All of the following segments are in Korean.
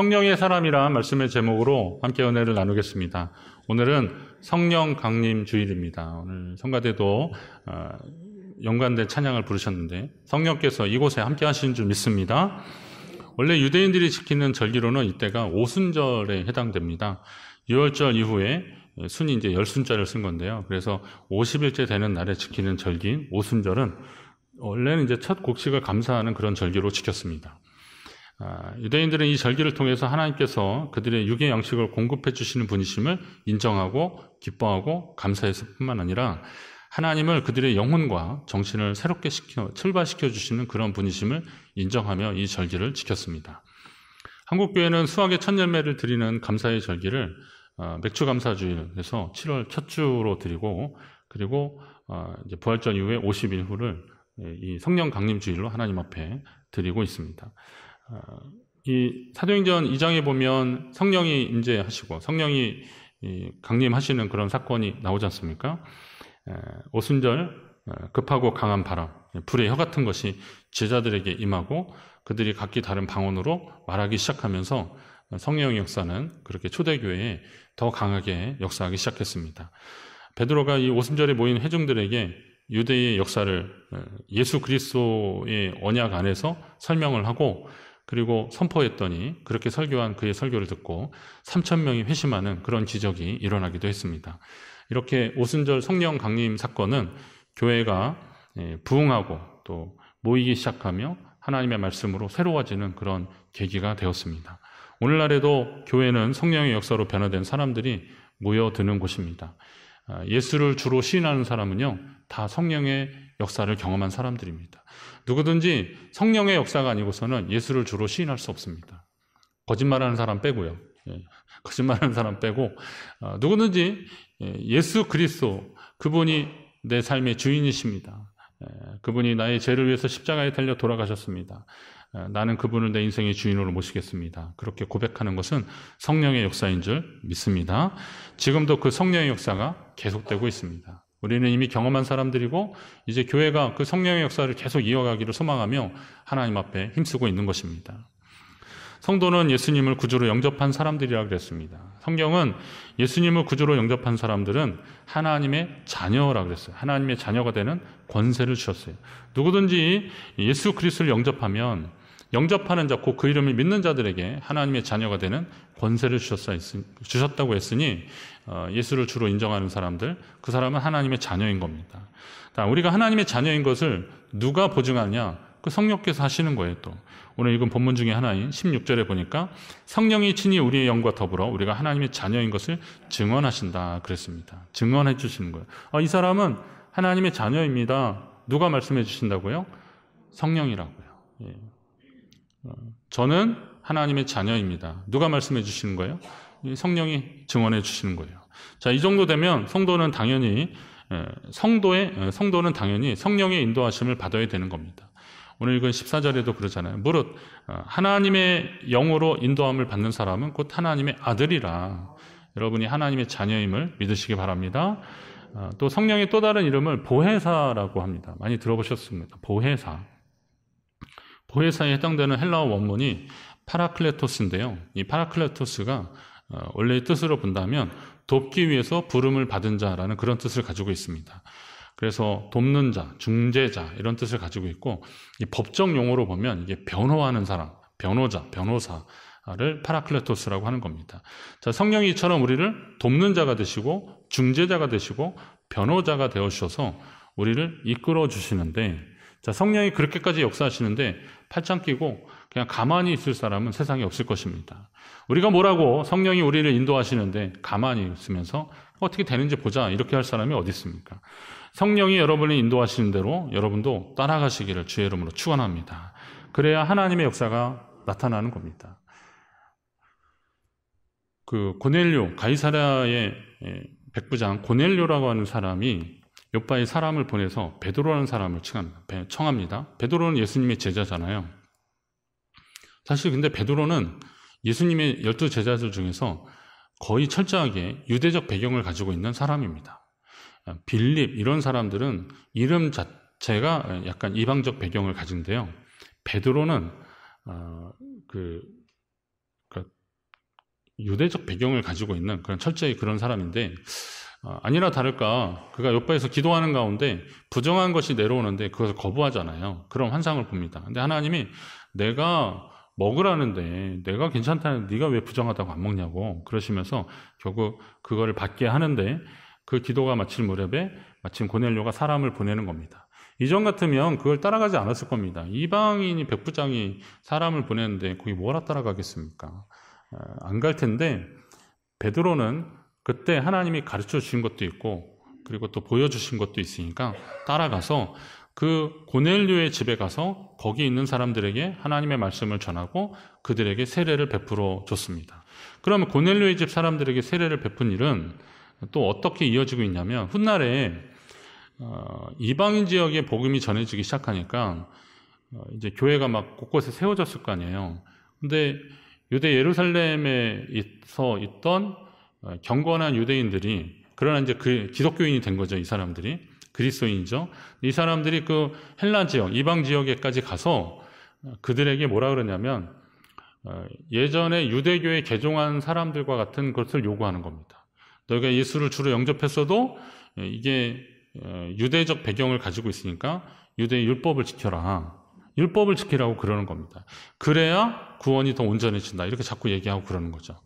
성령의 사람이란 말씀의 제목으로 함께 은혜를 나누겠습니다. 오늘은 성령 강림 주일입니다. 오늘 성가대도 어, 연관된 찬양을 부르셨는데 성령께서 이곳에 함께 하시는 줄 믿습니다. 원래 유대인들이 지키는 절기로는 이때가 오순절에 해당됩니다. 6월절 이후에 순이 이제 열순절을 쓴 건데요. 그래서 50일째 되는 날에 지키는 절기인 오순절은 원래는 이제 첫 곡식을 감사하는 그런 절기로 지켰습니다. 아, 유대인들은 이 절기를 통해서 하나님께서 그들의 육의 양식을 공급해 주시는 분이심을 인정하고 기뻐하고 감사해서 뿐만 아니라 하나님을 그들의 영혼과 정신을 새롭게 시켜 출발시켜 주시는 그런 분이심을 인정하며 이 절기를 지켰습니다. 한국교회는 수학의 첫 열매를 드리는 감사의 절기를 어, 맥주 감사주일에서 7월 첫 주로 드리고 그리고 어, 부활절 이후에 50일 후를 예, 이 성령 강림 주일로 하나님 앞에 드리고 있습니다. 아, 이 사도행전 2장에 보면 성령이 임재하시고 성령이 강림하시는 그런 사건이 나오지 않습니까? 오순절 어, 급하고 강한 바람, 불의 혀 같은 것이 제자들에게 임하고 그들이 각기 다른 방언으로 말하기 시작하면서 성령 역사는 그렇게 초대교회에 더 강하게 역사하기 시작했습니다. 베드로가 이 오순절에 모인 회중들에게 유대의 역사를 어, 예수 그리스도의 언약 안에서 설명을 하고 그리고 선포했더니 그렇게 설교한 그의 설교를 듣고 3천 명이 회심하는 그런 지적이 일어나기도 했습니다. 이렇게 오순절 성령 강림 사건은 교회가 예, 부흥하고 또 모이기 시작하며 하나님의 말씀으로 새로워지는 그런 계기가 되었습니다. 오늘날에도 교회는 성령의 역사로 변화된 사람들이 모여드는 곳입니다. 아, 예수를 주로 시인하는 사람은요, 다 성령의 역사를 경험한 사람들입니다. 누구든지 성령의 역사가 아니고서는 예수를 주로 시인할 수 없습니다. 거짓말하는 사람 빼고요. 예, 거짓말하는 사람 빼고 어, 누구든지 예, 예수 그리스도 그분이 내 삶의 주인이십니다. 예, 그분이 나의 죄를 위해서 십자가에 달려 돌아가셨습니다. 나는 그분을 내 인생의 주인으로 모시겠습니다. 그렇게 고백하는 것은 성령의 역사인 줄 믿습니다. 지금도 그 성령의 역사가 계속되고 있습니다. 우리는 이미 경험한 사람들이고 이제 교회가 그 성령의 역사를 계속 이어가기를 소망하며 하나님 앞에 힘쓰고 있는 것입니다. 성도는 예수님을 구주로 영접한 사람들이라 그랬습니다. 성경은 예수님을 구주로 영접한 사람들은 하나님의 자녀라 그랬어요. 하나님의 자녀가 되는 권세를 주셨어요. 누구든지 예수 그리스도를 영접하면 영접하는 자, 곧 그 이름을 믿는 자들에게 하나님의 자녀가 되는 권세를 주셨다고 했으니 어, 예수를 주로 인정하는 사람들, 그 사람은 하나님의 자녀인 겁니다. 우리가 하나님의 자녀인 것을 누가 보증하냐? 그 성령께서 하시는 거예요, 또. 오늘 읽은 본문 중에 하나인 16절에 보니까 성령이 친히 우리의 영과 더불어 우리가 하나님의 자녀인 것을 증언하신다 그랬습니다. 증언해 주시는 거예요. 아, 이 사람은 하나님의 자녀입니다. 누가 말씀해 주신다고요? 성령이라고요. 예. 저는 하나님의 자녀입니다. 누가 말씀해 주시는 거예요? 성령이 증언해 주시는 거예요. 자, 이 정도 되면 성도는 당연히 성도의 성도는 당연히 성령의 인도하심을 받아야 되는 겁니다. 오늘 읽은 14절에도 그러잖아요. 무릇 어, 하나님의 영으로 인도함을 받는 사람은 곧 하나님의 아들이라. 여러분이 하나님의 자녀임을 믿으시기 바랍니다. 어, 또 성령의 또 다른 이름을 보혜사라고 합니다. 많이 들어보셨습니다. 보혜사. 보혜사에 해당되는 헬라어 원문이 파라클레토스인데요. 이 파라클레토스가 어, 원래의 뜻으로 본다면 돕기 위해서 부름을 받은 자라는 그런 뜻을 가지고 있습니다. 그래서 돕는 자, 중재자 이런 뜻을 가지고 있고 이 법적 용어로 보면 이게 변호하는 사람, 변호자, 변호사를 파라클레토스라고 하는 겁니다. 자, 성령 이처럼 우리를 돕는 자가 되시고 중재자가 되시고 변호자가 되어 주셔서 우리를 이끌어 주시는데 자, 성령이 그렇게까지 역사하시는데 팔짱 끼고 그냥 가만히 있을 사람은 세상에 없을 것입니다. 우리가 뭐라고 성령이 우리를 인도하시는데 가만히 있으면서 어떻게 되는지 보자 이렇게 할 사람이 어디 있습니까? 성령이 여러분을 인도하시는 대로 여러분도 따라가시기를 주의 이름으로 축원합니다. 그래야 하나님의 역사가 나타나는 겁니다. 그 고넬료 가이사라의 예, 백부장 고넬료라고 하는 사람이 옆바의 사람을 보내서 베드로라는 사람을 청합니다. 베드로는 예수님의 제자잖아요. 사실 근데 베드로는 예수님의 열두 제자들 중에서 거의 철저하게 유대적 배경을 가지고 있는 사람입니다. 아, 빌립 이런 사람들은 이름 자체가 약간 이방적 배경을 가진데요. 베드로는 어, 그 그러니까 유대적 배경을 가지고 있는 그런 철저히 그런 사람인데 아, 아니라 다를까 그가 옆에서 기도하는 가운데 부정한 것이 내려오는데 그것을 거부하잖아요. 그런 환상을 봅니다. 근데 하나님이 내가 먹으라는데 내가 괜찮다는 네가 왜 부정하다고 안 먹냐고 그러시면서 결국 그거를 받게 하는데 그 기도가 마칠 무렵에 마침 고넬료가 사람을 보내는 겁니다. 이전 같으면 그걸 따라가지 않았을 겁니다. 이방인이 백부장이 사람을 보냈는데 거기 뭐라 따라가겠습니까? 아, 안갈 텐데 베드로는 그때 하나님이 가르쳐 주신 것도 있고 그리고 또 보여주신 것도 있으니까 따라가서 그 고넬료의 집에 가서 거기 있는 사람들에게 하나님의 말씀을 전하고 그들에게 세례를 베풀어 줬습니다. 그러면 고넬료의 집 사람들에게 세례를 베푼 일은 또 어떻게 이어지고 있냐면 훗날에 어, 이방인 지역에 복음이 전해지기 시작하니까 어, 이제 교회가 막 곳곳에 세워졌을 거 아니에요. 근데 유대 예루살렘에서 있던 어, 경건한 유대인들이 그러나 이제 그 기독교인이 된 거죠. 이 사람들이 그리스도인이죠. 이 사람들이 그 헬라 지역, 이방 지역에까지 가서 그들에게 뭐라 그러냐면 어, 예전에 유대교에 개종한 사람들과 같은 것을 요구하는 겁니다. 너희가 예수를 주로 영접했어도 이게 어, 유대적 배경을 가지고 있으니까 유대의 율법을 지켜라. 율법을 지키라고 그러는 겁니다. 그래야 구원이 더 온전해진다. 이렇게 자꾸 얘기하고 그러는 거죠.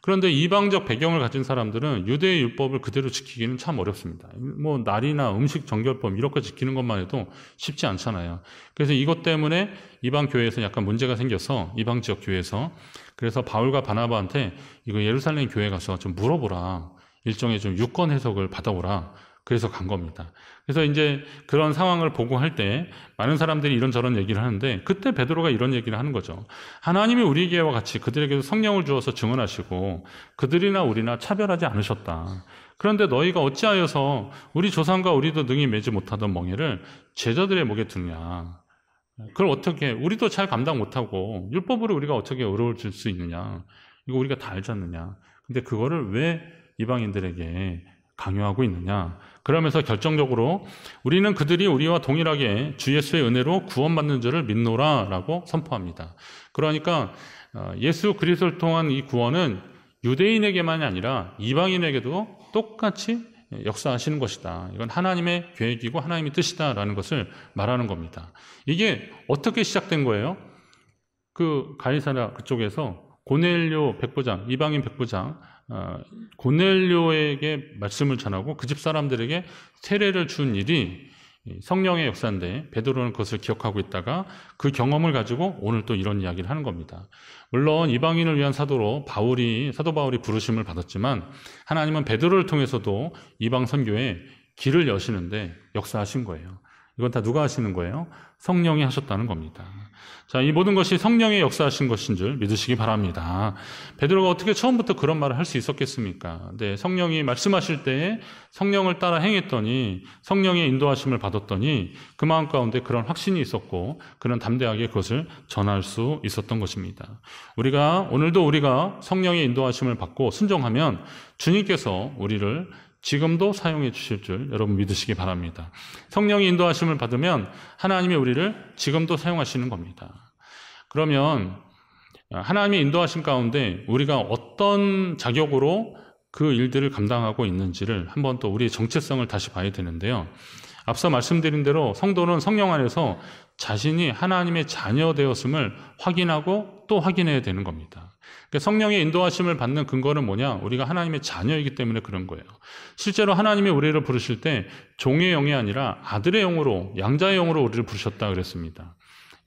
그런데 이방적 배경을 가진 사람들은 유대의 율법을 그대로 지키기는 참 어렵습니다. 뭐 날이나 음식 정결법 이렇게 지키는 것만 해도 쉽지 않잖아요. 그래서 이것 때문에 이방 교회에서 약간 문제가 생겨서 이방 지역 교회에서 그래서 바울과 바나바한테 이거 예루살렘 교회 가서 좀 물어보라. 일종의 좀 유권 해석을 받아오라. 그래서 간 겁니다. 그래서 이제 그런 상황을 보고할 때 많은 사람들이 이런저런 얘기를 하는데 그때 베드로가 이런 얘기를 하는 거죠. 하나님이 우리에게와 같이 그들에게도 성령을 주어서 증언하시고 그들이나 우리나 차별하지 않으셨다. 그런데 너희가 어찌하여서 우리 조상과 우리도 능히 매지 못하던 멍에를 제자들의 목에 두냐. 그걸 어떻게 우리도 잘 감당 못하고 율법으로 우리가 어떻게 어려워질 수 있느냐. 이거 우리가 다 알지 않느냐. 근데 그거를 왜 이방인들에게 강요하고 있느냐. 그러면서 결정적으로 우리는 그들이 우리와 동일하게 주 예수의 은혜로 구원받는 줄을 믿노라라고 선포합니다. 그러니까 어, 예수 그리스도를 통한 이 구원은 유대인에게만이 아니라 이방인에게도 똑같이 역사하시는 것이다. 이건 하나님의 계획이고 하나님의 뜻이다라는 것을 말하는 겁니다. 이게 어떻게 시작된 거예요? 그 가이사라 그쪽에서 고넬료 백부장, 이방인 백부장 어, 고넬료에게 말씀을 전하고 그 집 사람들에게 세례를 준 일이 성령의 역사인데 베드로는 그것을 기억하고 있다가 그 경험을 가지고 오늘 또 이런 이야기를 하는 겁니다. 물론 이방인을 위한 사도로 바울이 사도 바울이 부르심을 받았지만 하나님은 베드로를 통해서도 이방 선교에 길을 여시는데 역사하신 거예요. 이건 다 누가 하시는 거예요? 성령이 하셨다는 겁니다. 자, 이 모든 것이 성령의 역사하신 것인 줄 믿으시기 바랍니다. 베드로가 어떻게 처음부터 그런 말을 할 수 있었겠습니까? 네, 성령이 말씀하실 때 성령을 따라 행했더니 성령의 인도하심을 받았더니 그 마음 가운데 그런 확신이 있었고 그런 담대하게 그것을 전할 수 있었던 것입니다. 우리가 오늘도 우리가 성령의 인도하심을 받고 순종하면 주님께서 우리를 지금도 사용해 주실 줄 여러분 믿으시기 바랍니다. 성령이 인도하심을 받으면 하나님이 우리를 지금도 사용하시는 겁니다. 그러면 하나님이인도하신 가운데 우리가 어떤 자격으로 그 일들을 감당하고 있는지를 한번 또 우리의 정체성을 다시 봐야 되는데요. 앞서 말씀드린 대로 성도는 성령 안에서 자신이 하나님의 자녀 되었음을 확인하고 또 확인해야 되는 겁니다. 그러니까 성령의 인도하심을 받는 근거는 뭐냐? 우리가 하나님의 자녀이기 때문에 그런 거예요. 실제로 하나님이 우리를 부르실 때 종의 영이 아니라 아들의 영으로, 양자의 영으로 우리를 부르셨다 그랬습니다.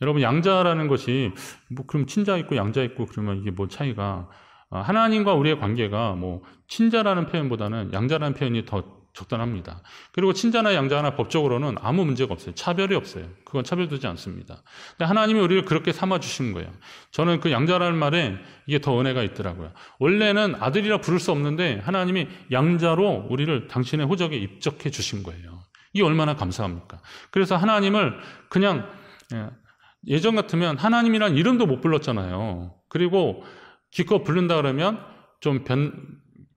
여러분, 양자라는 것이, 뭐, 그럼 친자 있고 양자 있고 그러면 이게 뭐 차이가, 아, 하나님과 우리의 관계가 뭐, 친자라는 표현보다는 양자라는 표현이 더 적단합니다 그리고 친자나 양자나 법적으로는 아무 문제가 없어요. 차별이 없어요. 그건 차별되지 않습니다. 근데 하나님이 우리를 그렇게 삼아 주신 거예요. 저는 그 양자라는 말에 이게 더 은혜가 있더라고요. 원래는 아들이라 부를 수 없는데 하나님이 양자로 우리를 당신의 호적에 입적해 주신 거예요. 이 얼마나 감사합니까? 그래서 하나님을 그냥 예, 예전 같으면 하나님이란 이름도 못 불렀잖아요. 그리고 기껏 부른다 그러면 좀 변,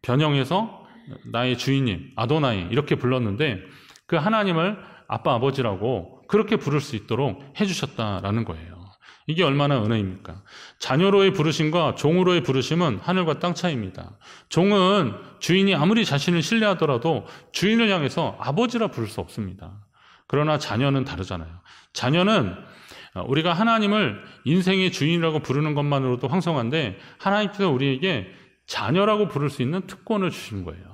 변형해서 나의 주인님, 아도나이 이렇게 불렀는데 그 하나님을 아빠 아버지라고 그렇게 부를 수 있도록 해주셨다라는 거예요. 이게 얼마나 은혜입니까? 자녀로의 부르심과 종으로의 부르심은 하늘과 땅 차이입니다. 종은 주인이 아무리 자신을 신뢰하더라도 주인을 향해서 아버지라 부를 수 없습니다. 그러나 자녀는 다르잖아요. 자녀는 우리가 하나님을 인생의 주인이라고 부르는 것만으로도 황성한데 하나님께서 우리에게 자녀라고 부를 수 있는 특권을 주신 거예요.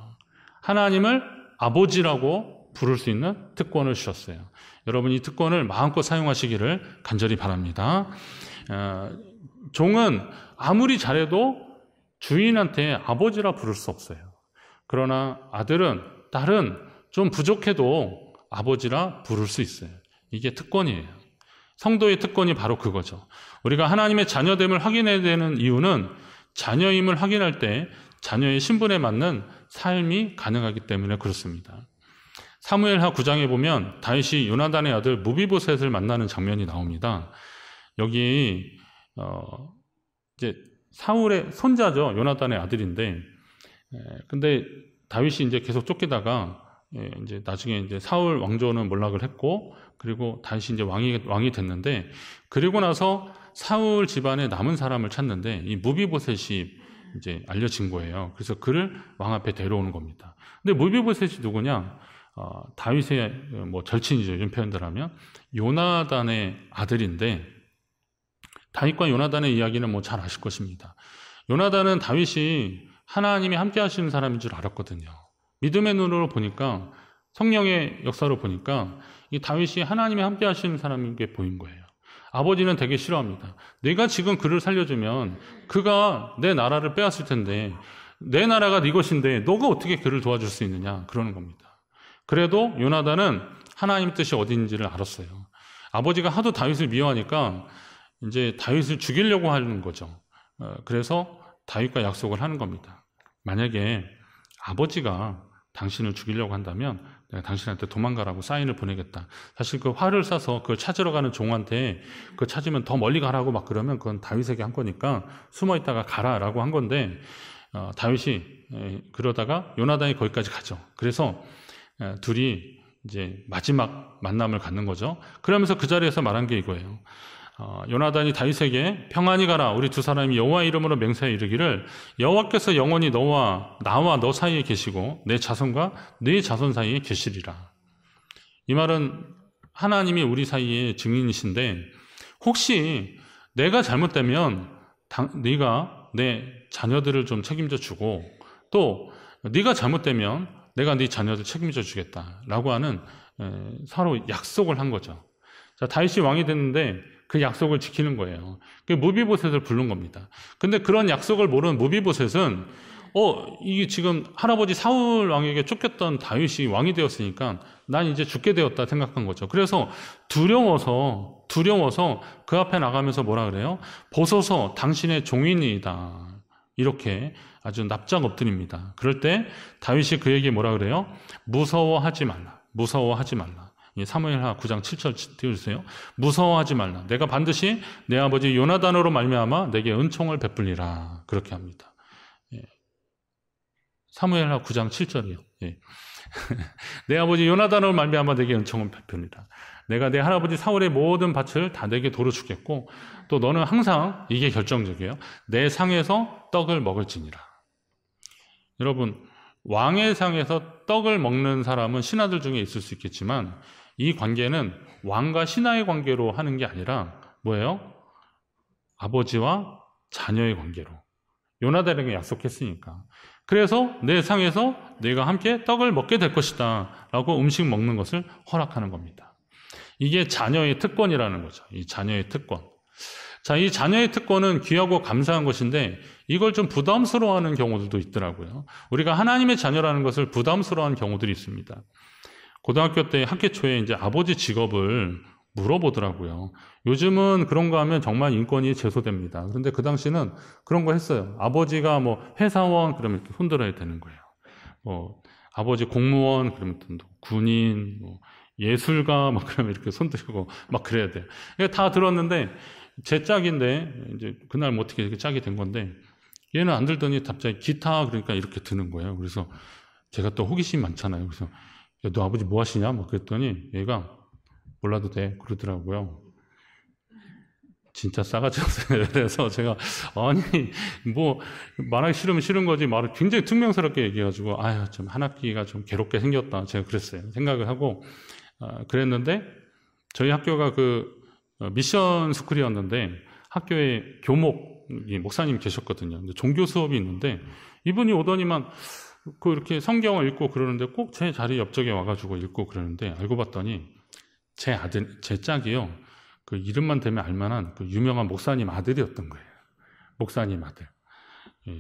하나님을 아버지라고 부를 수 있는 특권을 주셨어요. 여러분 이 특권을 마음껏 사용하시기를 간절히 바랍니다. 어, 종은 아무리 잘해도 주인한테 아버지라 부를 수 없어요. 그러나 아들은, 딸은 좀 부족해도 아버지라 부를 수 있어요. 이게 특권이에요. 성도의 특권이 바로 그거죠. 우리가 하나님의 자녀됨을 확인해야 되는 이유는 자녀임을 확인할 때 자녀의 신분에 맞는 삶이 가능하기 때문에 그렇습니다. 사무엘하 9장에 보면 다윗이 요나단의 아들 무비보셋을 만나는 장면이 나옵니다. 여기 어 이제 사울의 손자죠. 요나단의 아들인데 예, 근데 다윗이 이제 계속 쫓기다가 예, 이제 나중에 이제 사울 왕조는 몰락을 했고 그리고 다윗이 이제 왕이 왕이 됐는데 그리고 나서 사울 집안에 남은 사람을 찾는데 이 무비보셋이 이제 알려진 거예요. 그래서 그를 왕 앞에 데려오는 겁니다. 근데 물비보셋이 누구냐? 어, 다윗의 어, 뭐 절친이죠. 이런 표현들 하면 요나단의 아들인데 다윗과 요나단의 이야기는 뭐 잘 아실 것입니다. 요나단은 다윗이 하나님이 함께 하시는 사람인 줄 알았거든요. 믿음의 눈으로 보니까 성령의 역사로 보니까 이 다윗이 하나님이 함께 하시는 사람인 게 보인 거예요. 아버지는 되게 싫어합니다. 내가 지금 그를 살려주면 그가 내 나라를 빼앗을 텐데 내 나라가 네 것인데 너가 어떻게 그를 도와줄 수 있느냐 그러는 겁니다. 그래도 요나단은 하나님 뜻이 어딘지를 알았어요. 아버지가 하도 다윗을 미워하니까 이제 다윗을 죽이려고 하는 거죠. 어, 그래서 다윗과 약속을 하는 겁니다. 만약에 아버지가 당신을 죽이려고 한다면 내가 당신한테 도망가라고 사인을 보내겠다. 사실 그 활을 쏴서 그걸 찾으러 가는 종한테 그 찾으면 더 멀리 가라고 막 그러면 그건 다윗에게 한 거니까 숨어 있다가 가라라고 한 건데 어, 다윗이 에, 그러다가 요나단이 거기까지 가죠. 그래서 에, 둘이 이제 마지막 만남을 갖는 거죠. 그러면서 그 자리에서 말한 게 이거예요. 어, 요나단이 다윗에게 평안히 가라 우리 두 사람이 여호와 이름으로 맹세해 이르기를 여호와께서 영원히 너와 나와 너 사이에 계시고 내 자손과 네 자손 사이에 계시리라 이 말은 하나님이 우리 사이에 증인이신데 혹시 내가 잘못되면 당, 네가 내 자녀들을 좀 책임져 주고 또 네가 잘못되면 내가 네 자녀들 책임져 주겠다라고 하는 서로 약속을 한 거죠. 자 다윗이 왕이 됐는데 그 약속을 지키는 거예요. 그 무비보셋을 부른 겁니다. 근데 그런 약속을 모르는 무비보셋은 어, 이게 지금 할아버지 사울 왕에게 쫓겼던 다윗이 왕이 되었으니까 난 이제 죽게 되었다 생각한 거죠. 그래서 두려워서 두려워서 그 앞에 나가면서 뭐라 그래요? 보소서 당신의 종인이다. 이렇게 아주 납작 엎드립니다. 그럴 때 다윗이 그에게 뭐라 그래요? 무서워하지 말라. 무서워하지 말라. 예, 사무엘하 9장 7절 띄워주세요. 무서워하지 말라. 내가 반드시 내 아버지 요나단으로 말미암아 내게 은총을 베풀리라. 그렇게 합니다. 사무엘하 9장 7절이요. 예. 예. 내 아버지 요나단으로 말미암아 내게 은총을 베풀리라. 내가 내 할아버지 사울의 모든 밭을 다 내게 도로 주겠고 또 너는 항상 이게 결정적이에요. 내 상에서 떡을 먹을지니라. 여러분 왕의 상에서 떡을 먹는 사람은 신하들 중에 있을 수 있겠지만 이 관계는 왕과 신하의 관계로 하는 게 아니라 뭐예요? 아버지와 자녀의 관계로. 요나단에게 약속했으니까. 그래서 내 상에서 내가 함께 떡을 먹게 될 것이다. 라고 음식 먹는 것을 허락하는 겁니다. 이게 자녀의 특권이라는 거죠. 이 자녀의 특권. 자, 이 자녀의 특권은 귀하고 감사한 것인데 이걸 좀 부담스러워하는 경우들도 있더라고요. 우리가 하나님의 자녀라는 것을 부담스러워하는 경우들이 있습니다. 고등학교 때 학기 초에 이제 아버지 직업을 물어보더라고요. 요즘은 그런 거 하면 정말 인권이 제소됩니다. 그런데 그 당시는 그런 거 했어요. 아버지가 뭐 회사원 그러면 이렇게 손들어야 되는 거예요. 뭐 아버지 공무원 그러면 또 군인 뭐 예술가 막 뭐 그러면 이렇게 손들고 막 그래야 돼. 요다 들었는데 제 짝인데 이제 그날 뭐 어떻게 이렇게 짝이 된 건데 얘는 안 들더니 갑자기 기타 그러니까 이렇게 드는 거예요. 그래서 제가 또 호기심 많잖아요. 그래서 야, 너 아버지 뭐 하시냐? 막 뭐 그랬더니 얘가 몰라도 돼. 그러더라고요. 진짜 싸가지없어요. 그래서 제가 아니 뭐 말하기 싫으면 싫은 거지 말을 굉장히 투명스럽게 얘기해가지고 아유 좀한 학기가 좀 괴롭게 생겼다 제가 그랬어요 생각을 하고 어, 그랬는데 저희 학교가 그 어, 미션 스쿨이었는데 학교에 교목 목사님 계셨거든요. 근데 종교 수업이 있는데 이분이 오더니만 그 이렇게 성경을 읽고 그러는데 꼭 제 자리 옆쪽에 와가지고 읽고 그러는데 알고 봤더니 제 아들, 제 짝이요. 그 이름만 되면 알만한 그 유명한 목사님 아들이었던 거예요. 목사님 아들. 예,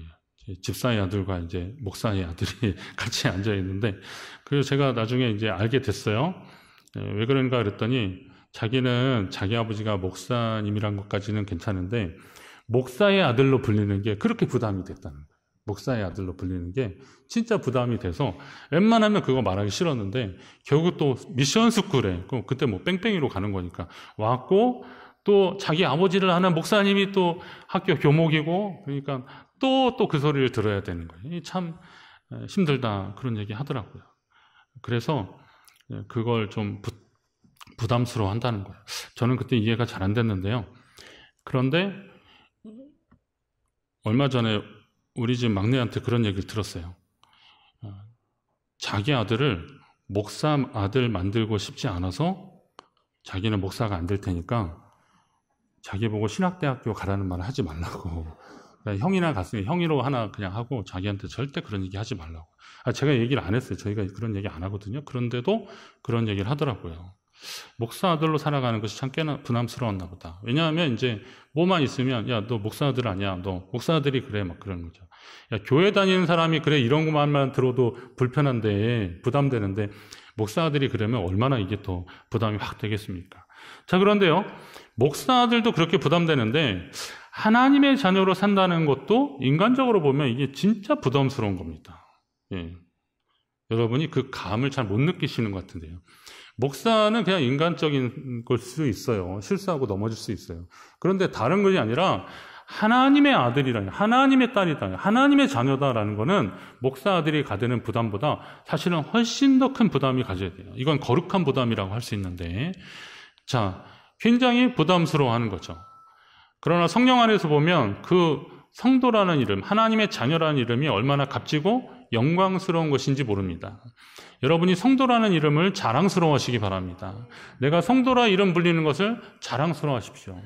집사의 아들과 이제 목사의 아들이 같이 앉아 있는데 그래서 제가 나중에 이제 알게 됐어요. 예, 왜 그런가 그랬더니 자기는 자기 아버지가 목사님이란 것까지는 괜찮은데 목사의 아들로 불리는 게 그렇게 부담이 됐다는 거예요. 목사의 아들로 불리는 게 진짜 부담이 돼서 웬만하면 그거 말하기 싫었는데 결국 또 미션 스쿨에 그 그때뭐 뺑뺑이로 가는 거니까 왔고 또 자기 아버지를 아는 목사님이 또 학교 교목이고 그러니까 또 또 그 소리를 들어야 되는 거예요. 참 힘들다 그런 얘기 하더라고요. 그래서 그걸 좀 부, 부담스러워 한다는 거예요. 저는 그때 이해가 잘 안 됐는데요. 그런데 얼마 전에 우리 집 막내한테 그런 얘기를 들었어요. 어, 자기 아들을 목사 아들 만들고 싶지 않아서 자기는 목사가 안 될 테니까 자기 보고 신학대학교 가라는 말을 하지 말라고. 그러니까 형이나 갔으니 형이로 하나 그냥 하고 자기한테 절대 그런 얘기 하지 말라고. 아, 제가 얘기를 안 했어요. 저희가 그런 얘기 안 하거든요. 그런데도 그런 얘기를 하더라고요. 목사 아들로 살아가는 것이 참 꽤나 부담스러웠나 보다. 왜냐하면 이제 뭐만 있으면 야 너 목사 아들 아니야. 너 목사 아들이 그래 막 그런 거죠. 야, 교회 다니는 사람이 그래 이런 것만 들어도 불편한데 부담되는데 목사들이 그러면 얼마나 이게 더 부담이 확 되겠습니까? 자 그런데요 목사들도 그렇게 부담되는데 하나님의 자녀로 산다는 것도 인간적으로 보면 이게 진짜 부담스러운 겁니다. 예. 여러분이 그 감을 잘 못 느끼시는 것 같은데요. 목사는 그냥 인간적인 걸 수 있어요. 실수하고 넘어질 수 있어요. 그런데 다른 것이 아니라 하나님의 아들이라, 니 하나님의 딸이다, 하나님의 자녀다라는 것은 목사 아들이 가되는 부담보다 사실은 훨씬 더 큰 부담이 가져야 돼요. 이건 거룩한 부담이라고 할 수 있는데, 자, 굉장히 부담스러워하는 거죠. 그러나 성령 안에서 보면 그 성도라는 이름, 하나님의 자녀라는 이름이 얼마나 값지고 영광스러운 것인지 모릅니다. 여러분이 성도라는 이름을 자랑스러워 하시기 바랍니다. 내가 성도라 이름 불리는 것을 자랑스러워 하십시오.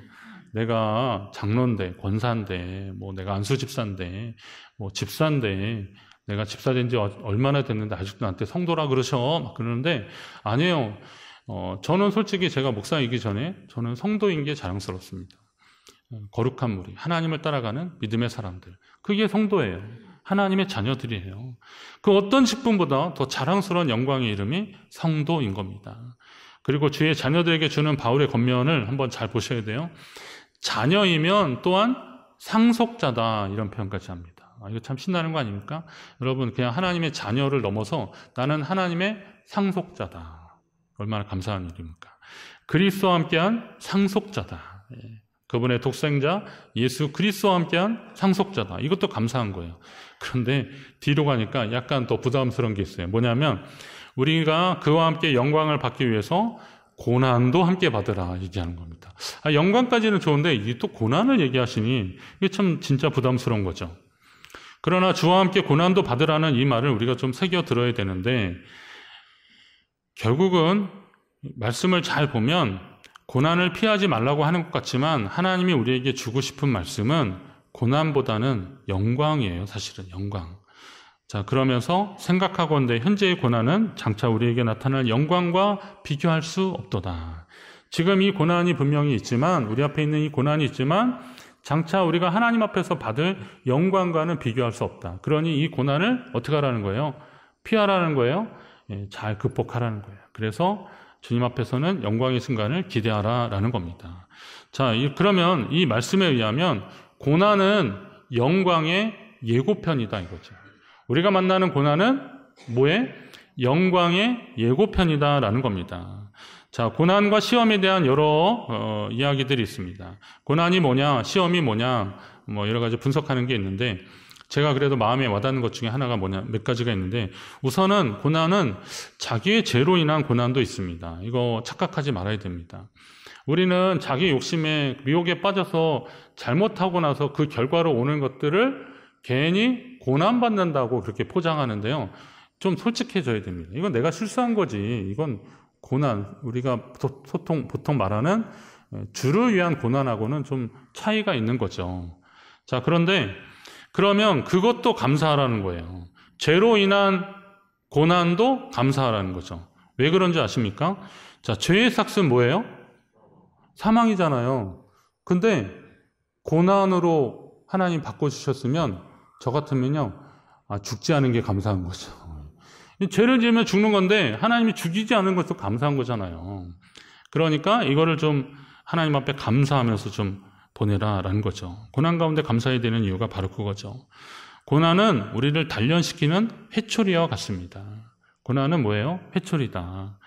내가 장로인데, 권사인데, 뭐 내가 안수집사인데, 뭐 집사인데, 내가 집사 된지 얼마나 됐는데 아직도 나한테 성도라 그러셔. 막 그러는데, 아니에요. 어, 저는 솔직히 제가 목사이기 전에 저는 성도인 게 자랑스럽습니다. 어, 거룩한 무리, 하나님을 따라가는 믿음의 사람들. 그게 성도예요. 하나님의 자녀들이에요. 그 어떤 직분보다 더 자랑스러운 영광의 이름이 성도인 겁니다. 그리고 주의 자녀들에게 주는 바울의 권면을 한번 잘 보셔야 돼요. 자녀이면 또한 상속자다 이런 표현까지 합니다. 아, 이거 참 신나는 거 아닙니까? 여러분 그냥 하나님의 자녀를 넘어서 나는 하나님의 상속자다. 얼마나 감사한 일입니까? 그리스도와 함께한 상속자다. 예. 그분의 독생자 예수 그리스도와 함께한 상속자다. 이것도 감사한 거예요. 그런데 뒤로 가니까 약간 더 부담스러운 게 있어요. 뭐냐면 우리가 그와 함께 영광을 받기 위해서 고난도 함께 받으라 얘기하는 겁니다. 아, 영광까지는 좋은데 이게 또 고난을 얘기하시니 이게 참 진짜 부담스러운 거죠. 그러나 주와 함께 고난도 받으라는 이 말을 우리가 좀 새겨 들어야 되는데 결국은 말씀을 잘 보면 고난을 피하지 말라고 하는 것 같지만 하나님이 우리에게 주고 싶은 말씀은 고난보다는 영광이에요. 사실은 영광. 자, 그러면서 생각하건대 현재의 고난은 장차 우리에게 나타날 영광과 비교할 수 없도다. 지금 이 고난이 분명히 있지만, 우리 앞에 있는 이 고난이 있지만, 장차 우리가 하나님 앞에서 받을 영광과는 비교할 수 없다. 그러니 이 고난을 어떻게 하라는 거예요? 피하라는 거예요? 예, 잘 극복하라는 거예요. 그래서 주님 앞에서는 영광의 순간을 기대하라라는 겁니다. 자, 이, 그러면 이 말씀에 의하면 고난은 영광의 예고편이다 이거죠. 우리가 만나는 고난은 뭐에? 영광의 예고편이다라는 겁니다. 자, 고난과 시험에 대한 여러 어, 이야기들이 있습니다. 고난이 뭐냐, 시험이 뭐냐, 뭐 여러 가지 분석하는 게 있는데 제가 그래도 마음에 와닿는 것 중에 하나가 뭐냐, 몇 가지가 있는데 우선은 고난은 자기의 죄로 인한 고난도 있습니다. 이거 착각하지 말아야 됩니다. 우리는 자기 욕심에 미혹에 빠져서 잘못하고 나서 그 결과로 오는 것들을 괜히 고난받는다고 그렇게 포장하는데요. 좀 솔직해져야 됩니다. 이건 내가 실수한 거지. 이건 고난, 우리가 소통, 보통 말하는 주를 위한 고난하고는 좀 차이가 있는 거죠. 자, 그런데 그러면 그것도 감사하라는 거예요. 죄로 인한 고난도 감사하라는 거죠. 왜 그런지 아십니까? 자, 죄의 삭은 뭐예요? 사망이잖아요. 근데 고난으로 하나님 바꿔주셨으면 저 같으면요, 아, 죽지 않은 게 감사한 거죠. 죄를 지으면 죽는 건데 하나님이 죽이지 않은 것도 감사한 거잖아요. 그러니까 이거를 좀 하나님 앞에 감사하면서 좀 보내라라는 거죠. 고난 가운데 감사해야 되는 이유가 바로 그거죠. 고난은 우리를 단련시키는 회초리와 같습니다. 고난은 뭐예요? 회초리다.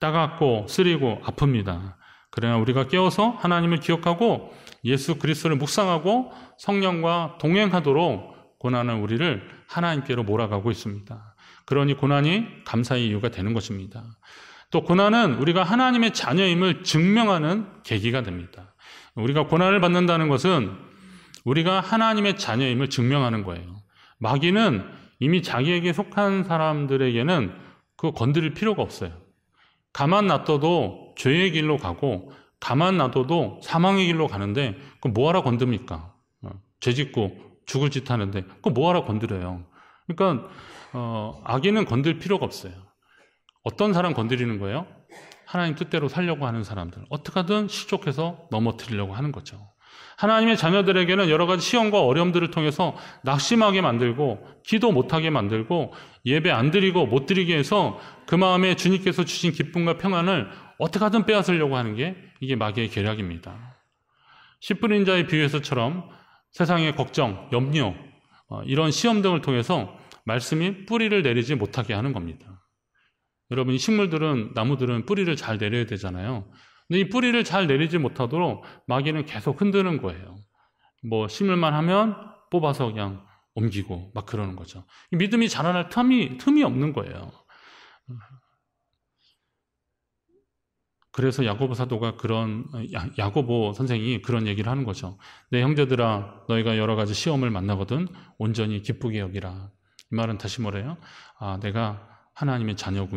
따갑고 쓰리고 아픕니다. 그러나 우리가 깨어서 하나님을 기억하고 예수 그리스도를 묵상하고 성령과 동행하도록 고난은 우리를 하나님께로 몰아가고 있습니다. 그러니 고난이 감사의 이유가 되는 것입니다. 또 고난은 우리가 하나님의 자녀임을 증명하는 계기가 됩니다. 우리가 고난을 받는다는 것은 우리가 하나님의 자녀임을 증명하는 거예요. 마귀는 이미 자기에게 속한 사람들에게는 그 건드릴 필요가 없어요. 가만 놔둬도 죄의 길로 가고 가만 놔둬도 사망의 길로 가는데 그 뭐하러 건듭니까? 어, 죄 짓고 죽을 짓 하는데 그거 뭐하러 건드려요? 그러니까 어, 악인은 건들 필요가 없어요. 어떤 사람 건드리는 거예요? 하나님 뜻대로 살려고 하는 사람들. 어떻게든 실족해서 넘어뜨리려고 하는 거죠. 하나님의 자녀들에게는 여러 가지 시험과 어려움들을 통해서 낙심하게 만들고 기도 못하게 만들고 예배 안 드리고 못 드리게 해서 그 마음에 주님께서 주신 기쁨과 평안을 어떻게든 빼앗으려고 하는 게 이게 마귀의 계략입니다. 10분인 자의 비유에서처럼 세상의 걱정, 염려, 어, 이런 시험 등을 통해서 말씀이 뿌리를 내리지 못하게 하는 겁니다. 여러분, 식물들은, 나무들은 뿌리를 잘 내려야 되잖아요. 근데 이 뿌리를 잘 내리지 못하도록 마귀는 계속 흔드는 거예요. 뭐, 심을만 하면 뽑아서 그냥 옮기고 막 그러는 거죠. 믿음이 자라날 틈이, 틈이 없는 거예요. 그래서 야고보 사도가 그런 야, 고보 선생이 그런 얘기를 하는 거죠. 내 형제들아 너희가 여러 가지 시험을 만나거든 온전히 기쁘게 여기라. 이 말은 다시 뭐래요? 아 내가 하나님의 자녀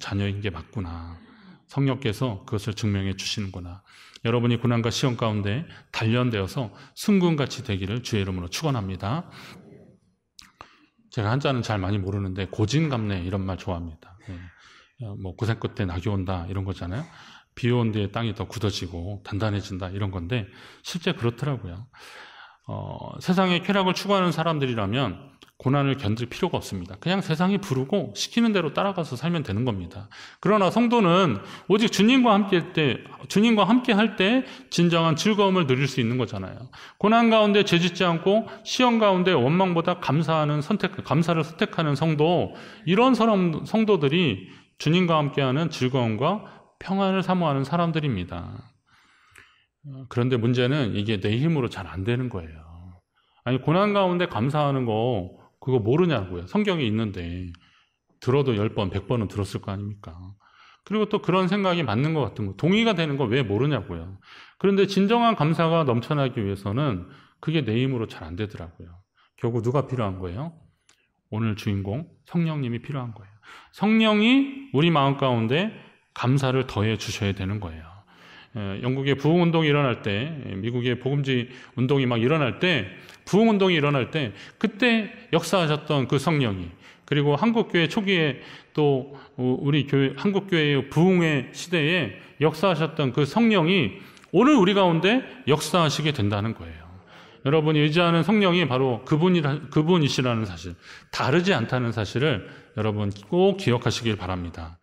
자녀인 게 맞구나. 성령께서 그것을 증명해 주시는구나. 여러분이 고난과 시험 가운데 단련되어서 승군같이 되기를 주의 이름으로 축원합니다. 제가 한자는 잘 많이 모르는데 고진감래 이런 말 좋아합니다. 네. 어, 뭐 고생 끝에 낙이 온다 이런 거잖아요. 비온 뒤에 땅이 더 굳어지고 단단해진다 이런 건데 실제 그렇더라고요. 어, 세상의 쾌락을 추구하는 사람들이라면 고난을 견딜 필요가 없습니다. 그냥 세상이 부르고 시키는 대로 따라가서 살면 되는 겁니다. 그러나 성도는 오직 주님과 함께 때, 주님과 함께 할때 진정한 즐거움을 누릴 수 있는 거잖아요. 고난 가운데 죄짓지 않고 시험 가운데 원망보다 감사하는 선택, 감사를 선택하는 성도, 이런 사람, 성도들이 주님과 함께하는 즐거움과 평안을 사모하는 사람들입니다. 그런데 문제는 이게 내 힘으로 잘 안 되는 거예요. 아니, 고난 가운데 감사하는 거, 그거 모르냐고요. 성경이 있는데. 들어도 10번, 100번은 들었을 거 아닙니까? 그리고 또 그런 생각이 맞는 것 같은 거, 동의가 되는 거 왜 모르냐고요. 그런데 진정한 감사가 넘쳐나기 위해서는 그게 내 힘으로 잘 안 되더라고요. 결국 누가 필요한 거예요? 오늘 주인공 성령님이 필요한 거예요. 성령이 우리 마음 가운데 감사를 더해 주셔야 되는 거예요. 예, 영국의 부흥운동이 일어날 때, 예, 미국의 복음지 운동이 막 일어날 때, 부흥운동이 일어날 때, 그때 역사하셨던 그 성령이, 그리고 한국교회 초기에 또 우리 교회, 한국교회의 부흥의 시대에 역사하셨던 그 성령이 오늘 우리 가운데 역사하시게 된다는 거예요. 여러분이 의지하는 성령이 바로 그분이, 그분이시라는 사실, 다르지 않다는 사실을 여러분 꼭 기억하시길 바랍니다.